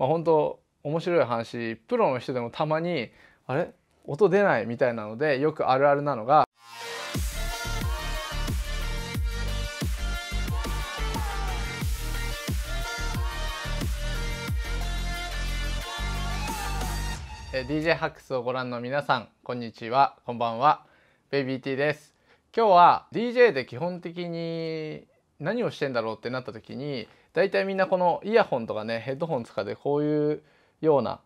まあ、本当面白い話プロの人でもたまにあれ音出ないみたいなのでよくあるあるなのがえ DJ ハックスをご覧の皆さんこんにちはこんばんはベイビーティーです今日は DJ で基本的に何をしてんだろうってなった時に大体みんなこのイヤホンとかねヘッドホン使ってこういうような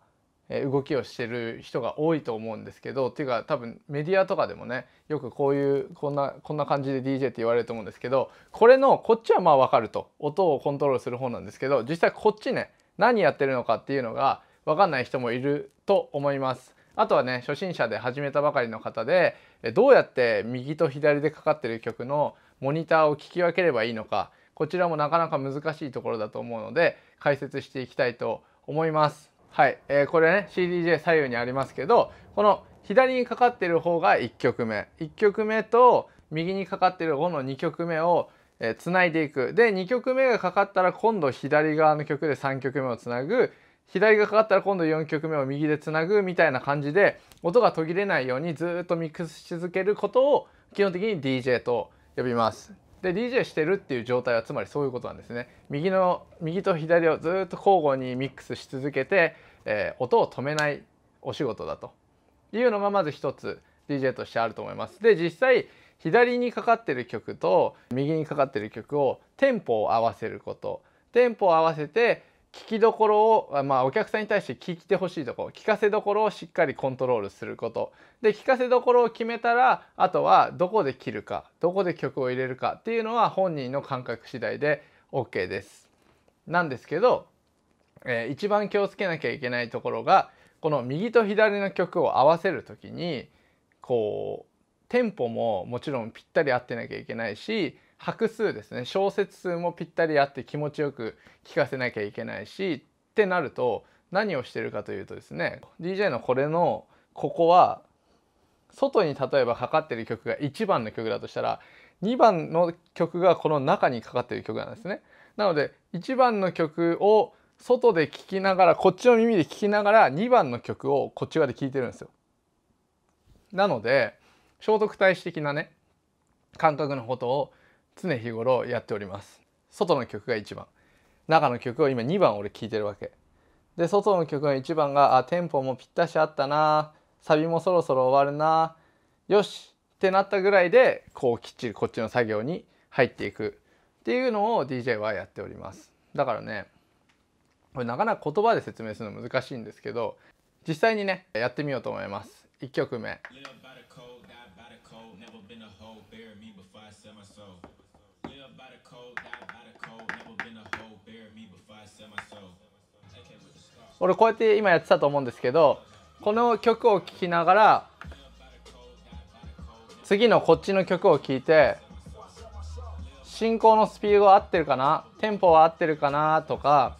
動きをしてる人が多いと思うんですけどっていうか多分メディアとかでもねよくこういうこんなこんな感じで DJ って言われると思うんですけどこれのこっちはまあ分かると音をコントロールする方なんですけど実際こっちね何やってるのかっていうのが分かんない人もいると思います。あとはね初心者で始めたばかりの方でどうやって右と左でかかってる曲のモニターを聞き分ければいいのかこちらもなかなか難しいところだと思うので解説していきたいと思います。はい、えー、これね CDJ 左右にありますけどこの左にかかってる方が1曲目1曲目と右にかかってる方の2曲目をえー、いでいくで2曲目がかかったら今度左側の曲で3曲目をつなぐ左がかかったら今度4曲目を右でつなぐみたいな感じで音が途切れないようにずっとミックスし続けることを基本的に DJ と呼びますで DJ してるっていう状態はつまりそういうことなんですね右の右と左をずっと交互にミックスし続けて、えー、音を止めないお仕事だというのがまず一つ DJ としてあると思います。で実際左にかかってる曲と右にかかってる曲をテンポを合わせることテンポを合わせて聞きどころを、まあ、お客さんに対して聞いてほしいところ聞かせどころをしっかりコントロールすることで聞かせどころを決めたらあとはどこで切るかどこで曲を入れるかっていうのは本人の感覚次第で OK です。なんですけど、えー、一番気をつけなきゃいけないところがこの右と左の曲を合わせる時にこうテンポももちろんぴったり合ってなきゃいけないし拍数ですね小節数もぴったりあって気持ちよく聴かせなきゃいけないしってなると何をしてるかというとですね DJ のこれのここは外に例えばかかってる曲が1番の曲だとしたら2番の曲がこの中にかかってる曲なんですね。なので1番の曲を外で聴きながらこっちの耳で聴きながら2番の曲をこっち側で聴いてるんですよ。なので聖徳太子的なね感覚のことを常日頃やっております外の曲が1番中の曲を今2番俺聴いてるわけで外の曲の1番があテンポもぴったしあったなサビもそろそろ終わるなよしってなったぐらいでこうきっちりこっちの作業に入っていくっていうのを DJ はやっておりますだからねこれなかなか言葉で説明するの難しいんですけど実際にねやってみようと思います1曲目俺こうやって今やってたと思うんですけどこの曲を聴きながら次のこっちの曲を聴いて進行のスピードは合ってるかなテンポは合ってるかなとか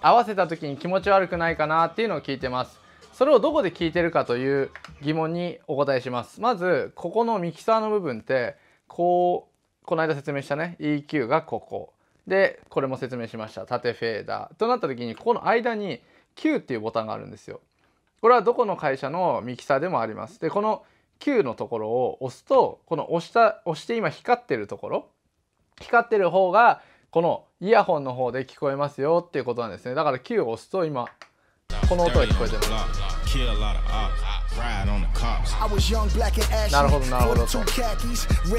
合わせた時に気持ち悪くないかなっていうのを聞いてますそれをどこで聞いてるかという疑問にお答えしますまずここのミキサーの部分ってこうこの間説明したね EQ がここでこれも説明しました縦フェーダーとなった時にここの間に Q っていうボタンがあるんですよこれはどこの会社のミキサーでもありますでこの Q のところを押すとこの押した押して今光ってるところ光ってる方がこのイヤホンの方で聞こえますよっていうことなんですねだから Q を押すと今この音が聞こえてますなるほどなるほどと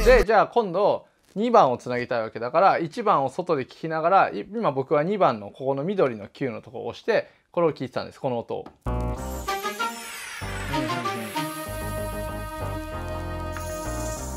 でじゃあ今度2番をつなぎたいわけだから1番を外で聞きながら今僕は2番のここの緑の9のとこを押してこれを聞いてたんですこの音を。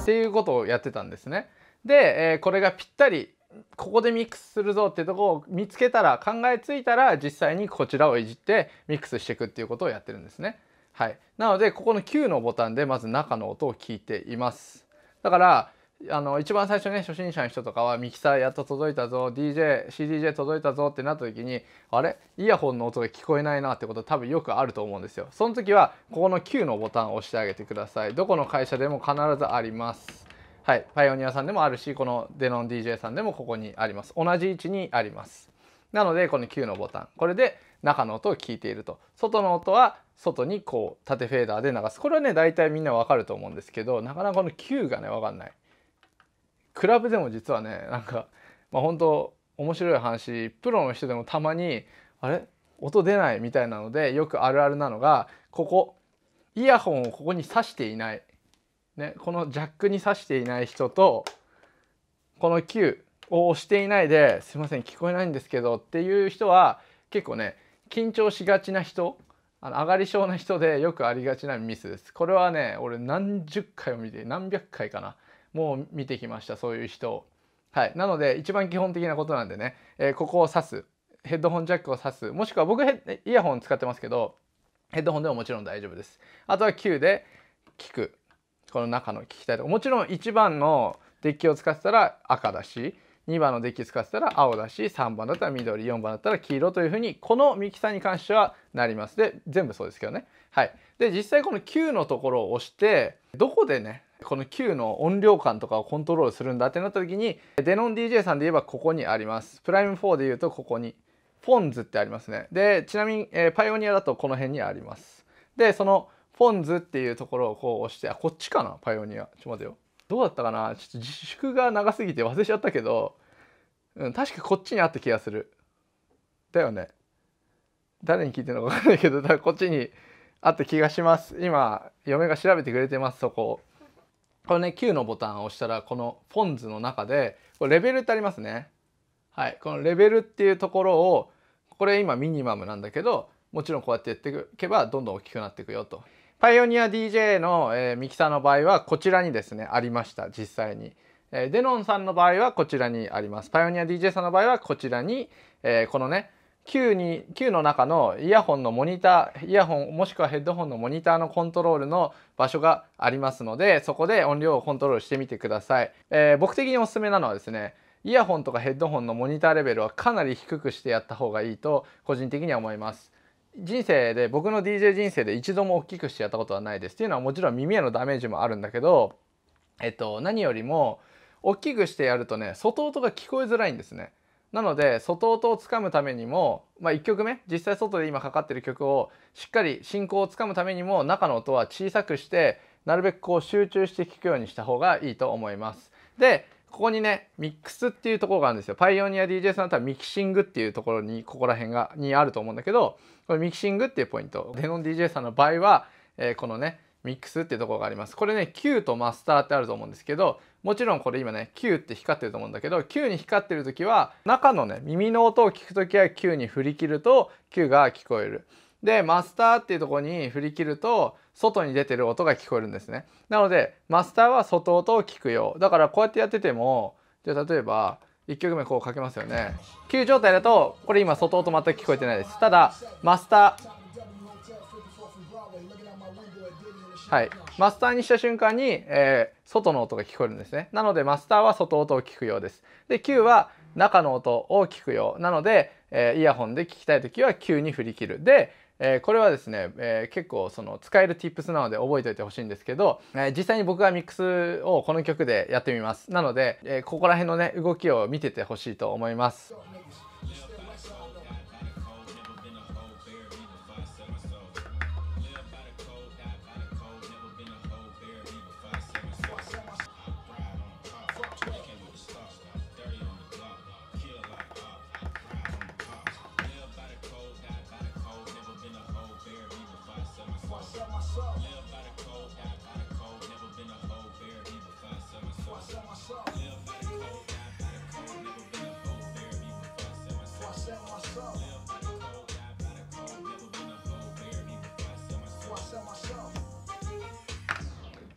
っていうことをやってたんですね。で、えー、これがぴったりここでミックスするぞってとこを見つけたら考えついたら実際にこちらをいじってミックスしていくっていうことをやってるんですね。はい、なのでここの9のボタンでまず中の音を聞いています。だからあの一番最初ね初心者の人とかはミキサーやっと届いたぞ DJCDJ 届いたぞってなった時にあれイヤホンの音が聞こえないなってこと多分よくあると思うんですよその時はここの Q のボタンを押してあげてくださいどこの会社でも必ずありますはいパイオニアさんでもあるしこのデノン DJ さんでもここにあります同じ位置にありますなのでこの Q のボタンこれで中の音を聞いていると外の音は外にこう縦フェーダーで流すこれはね大体みんなわかると思うんですけどなかなかこの Q がねわかんないクラブでも実はねなんか、まあ、本当面白い話プロの人でもたまにあれ音出ないみたいなのでよくあるあるなのがここイヤホンをここに挿していない、ね、このジャックに挿していない人とこの Q を押していないですいません聞こえないんですけどっていう人は結構ね緊張しがちな人あの上がり症な人でよくありがちなミスです。これはね俺何十回を見て何百回かなもう見てきましたそういう人を。はい、なので一番基本的なことなんでね、えー、ここを指すヘッドホンジャックを挿すもしくは僕ヘイヤホン使ってますけどヘッドホンでももちろん大丈夫ですあとは Q で聞くこの中の聞きたいともちろん1番のデッキを使ってたら赤だし2番のデッキ使ってたら青だし3番だったら緑4番だったら黄色というふうにこのミキサーに関してはなりますで全部そうですけどねはいで実際この9のところを押してどこでねこの Q の音量感とかをコントロールするんだってなった時にデノン DJ さんで言えばここにありますプライム4で言うとここにフォンズってありますねでちなみに、えー、パイオニアだとこの辺にありますでそのフォンズっていうところをこう押してあこっちかなパイオニアちょっと待てよどうだったかなちょっと自粛が長すぎて忘れちゃったけど、うん、確かこっちにあった気がするだよね誰に聞いてるのか分かんないけどだからこっちにあった気がします今嫁が調べてくれてますそここのね Q のボタンを押したらこのフォンズの中でこれレベルってありますねはいこのレベルっていうところをこれ今ミニマムなんだけどもちろんこうやってやっていけばどんどん大きくなっていくよとパイオニア DJ の、えー、ミキサーの場合はこちらにですねありました実際に、えー、デノンさんの場合はこちらにありますパイオニア DJ さんの場合はこちらに、えー、このね Q, に Q の中のイヤホンのモニターイヤホンもしくはヘッドホンのモニターのコントロールの場所がありますのでそこで音量をコントロールしてみてください、えー、僕的におすすめなのはですねイヤホンとかヘッドホンのモニターレベルはかなり低くしてやった方がいいと個人的には思います人生で僕の DJ 人生で一度も大きくしてやったことはないですっていうのはもちろん耳へのダメージもあるんだけど、えっと、何よりも大きくしてやるとね外音が聞こえづらいんですね。なので外音をつかむためにも、まあ、1曲目実際外で今かかってる曲をしっかり進行をつかむためにも中の音は小さくしてなるべくこう集中して聴くようにした方がいいと思います。でここにねミックスっていうところがあるんですよパイオニア DJ さんだったらミキシングっていうところにここら辺がにあると思うんだけどこれミキシングっていうポイントデノン DJ さんの場合は、えー、このねミックスっていうところがありますこれね Q とマスターってあると思うんですけどもちろんこれ今ね Q って光ってると思うんだけど Q に光ってる時は中のね耳の音を聞く時は Q に振り切ると Q が聞こえるでマスターっていうとこに振り切ると外に出てる音が聞こえるんですねなのでマスターは外音を聞くよだからこうやってやっててもじゃあ例えば1曲目こうかけますよね9状態だとこれ今外音全く聞こえてないですただマスターはい、マスターにした瞬間に、えー、外の音が聞こえるんですねなのでマスターは外音を聞くようですで9は中の音を聞くようなので、えー、イヤホンで聞きたい時は9に振り切るでえー、これはですね、えー、結構その使える tips なので覚えておいてほしいんですけど、えー、実際に僕がミックスをこの曲でやってみますなので、えここら辺のね動きを見ててほしいと思います。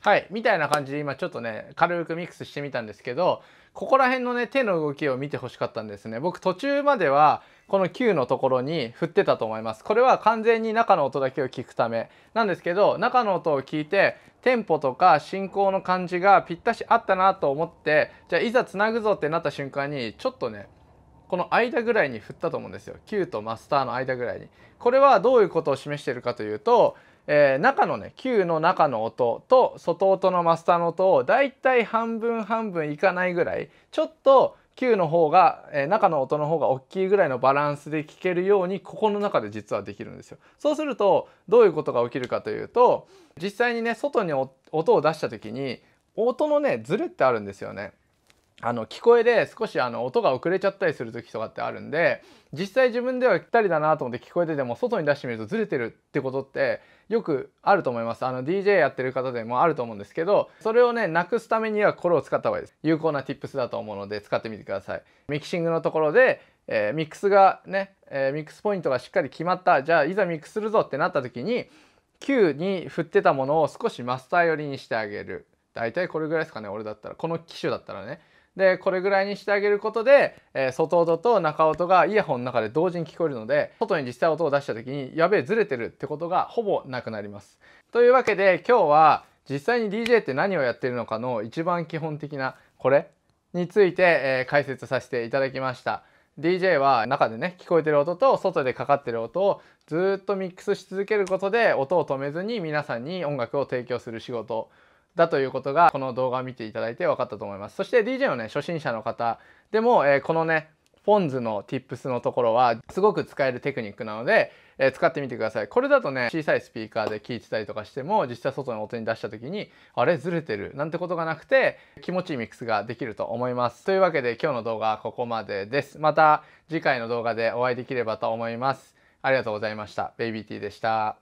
はいみたいな感じで今ちょっとね軽くミックスしてみたんですけどここら辺のね手の動きを見てほしかったんですね僕途中まではこの Q のところに振ってたと思いますこれは完全に中の音だけを聞くためなんですけど中の音を聞いてテンポとか進行の感じがぴったしあったなと思ってじゃあいざつなぐぞってなった瞬間にちょっとねこの間ぐらいに振ったと思うんですよ Q とマスターの間ぐらいにこれはどういうことを示してるかというとえー、中のね9の中の音と外音のマスターの音をだいたい半分半分いかないぐらいちょっと9の方が、えー、中の音の方が大きいぐらいのバランスで聴けるようにここの中で実はできるんですよ。そうするとどういうことが起きるかというと実際にね外に音を出した時に音のねズレってあるんですよね。あの聞こえで少しあの音が遅れちゃったりする時とかってあるんで実際自分ではぴったりだなと思って聞こえてても外に出してみるとずれてるってことってよくあると思いますあの DJ やってる方でもあると思うんですけどそれをねなくすためにはこれを使った方がいいです有効な tips だと思うので使ってみてくださいミキシングのところで、えー、ミックスがね、えー、ミックスポイントがしっかり決まったじゃあいざミックスするぞってなった時に Q に振ってたものを少しマスター寄りにしてあげる大体これぐらいですかね俺だったらこの機種だったらねでこれぐらいにしてあげることで、えー、外音と中音がイヤホンの中で同時に聞こえるので外に実際音を出した時にやべえずれてるってことがほぼなくなります。というわけで今日は実際に DJ って何をやってるのかの一番基本的なこれについて、えー、解説させていただきました。DJ は中でね聞こえてる音と外でかかってる音をずっとミックスし続けることで音を止めずに皆さんに音楽を提供する仕事だということがこの動画を見ていただいて分かったと思いますそして DJ のね初心者の方でも、えー、このねフォンズの Tips のところはすごく使えるテクニックなので、えー、使ってみてくださいこれだとね小さいスピーカーで聞いてたりとかしても実際外の音に出した時にあれずれてるなんてことがなくて気持ちいいミックスができると思いますというわけで今日の動画はここまでですまた次回の動画でお会いできればと思いますありがとうございましたベイビーティーでした